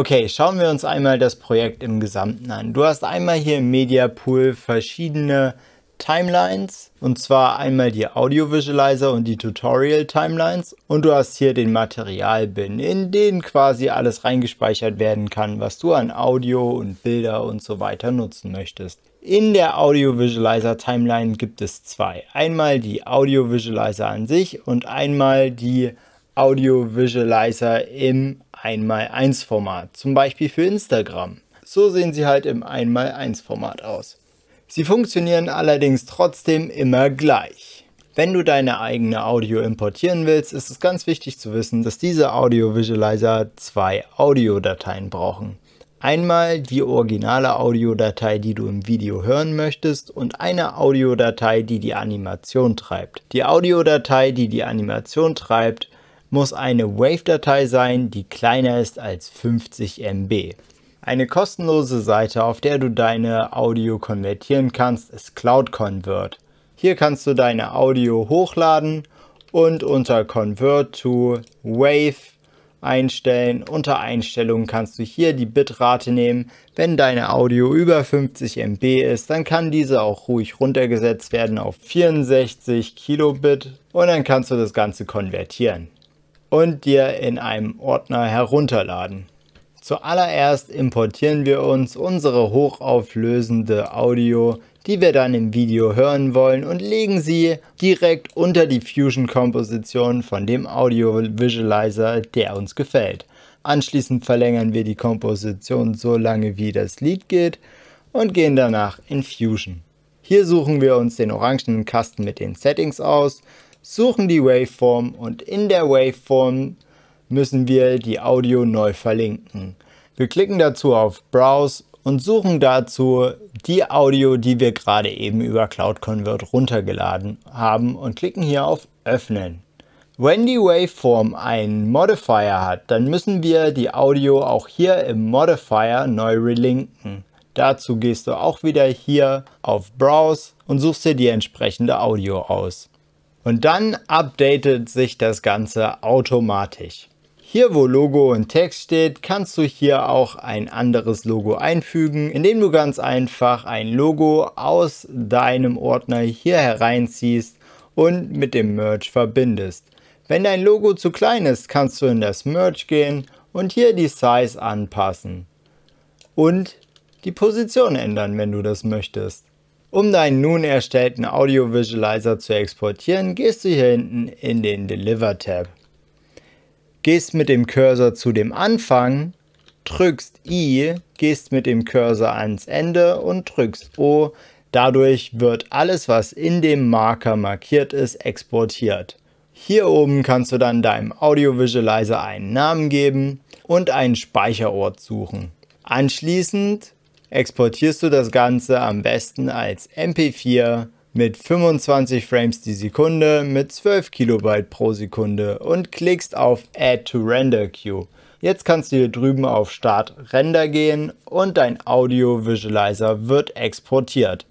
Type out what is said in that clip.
Okay, schauen wir uns einmal das Projekt im Gesamten an. Du hast einmal hier im Media Pool verschiedene Timelines und zwar einmal die Audio Visualizer und die Tutorial Timelines und du hast hier den Materialbin, in den quasi alles reingespeichert werden kann, was du an Audio und Bilder und so weiter nutzen möchtest. In der Audio Visualizer Timeline gibt es zwei. Einmal die Audio Visualizer an sich und einmal die Audio Visualizer im 1x1 Format, zum Beispiel für Instagram. So sehen sie halt im 1x1 Format aus. Sie funktionieren allerdings trotzdem immer gleich. Wenn du deine eigene Audio importieren willst, ist es ganz wichtig zu wissen, dass diese Audio Visualizer zwei Audiodateien brauchen. Einmal die originale Audiodatei, die du im Video hören möchtest und eine Audiodatei, die die Animation treibt. Die Audiodatei, die die Animation treibt, muss eine WAV-Datei sein, die kleiner ist als 50 MB. Eine kostenlose Seite, auf der du deine Audio konvertieren kannst, ist Cloud Convert. Hier kannst du deine Audio hochladen und unter Convert to WAV einstellen. Unter Einstellungen kannst du hier die Bitrate nehmen. Wenn deine Audio über 50 MB ist, dann kann diese auch ruhig runtergesetzt werden auf 64 Kilobit und dann kannst du das Ganze konvertieren und dir in einem Ordner herunterladen. Zuallererst importieren wir uns unsere hochauflösende Audio, die wir dann im Video hören wollen und legen sie direkt unter die Fusion-Komposition von dem Audio-Visualizer, der uns gefällt. Anschließend verlängern wir die Komposition so lange, wie das Lied geht und gehen danach in Fusion. Hier suchen wir uns den orangenen Kasten mit den Settings aus, suchen die Waveform und in der Waveform müssen wir die Audio neu verlinken. Wir klicken dazu auf Browse und suchen dazu die Audio, die wir gerade eben über Cloud Convert runtergeladen haben und klicken hier auf Öffnen. Wenn die Waveform einen Modifier hat, dann müssen wir die Audio auch hier im Modifier neu relinken. Dazu gehst du auch wieder hier auf Browse und suchst dir die entsprechende Audio aus. Und dann updatet sich das Ganze automatisch. Hier, wo Logo und Text steht, kannst du hier auch ein anderes Logo einfügen, indem du ganz einfach ein Logo aus deinem Ordner hier hereinziehst und mit dem Merge verbindest. Wenn dein Logo zu klein ist, kannst du in das Merge gehen und hier die Size anpassen und die Position ändern, wenn du das möchtest. Um deinen nun erstellten Audio Visualizer zu exportieren, gehst du hier hinten in den Deliver Tab. Gehst mit dem Cursor zu dem Anfang, drückst I, gehst mit dem Cursor ans Ende und drückst O. Dadurch wird alles, was in dem Marker markiert ist, exportiert. Hier oben kannst du dann deinem Audio Visualizer einen Namen geben und einen Speicherort suchen. Anschließend exportierst du das Ganze am besten als MP4 mit 25 Frames die Sekunde mit 12 Kilobyte pro Sekunde und klickst auf Add to Render Queue. Jetzt kannst du hier drüben auf Start Render gehen und dein Audio Visualizer wird exportiert.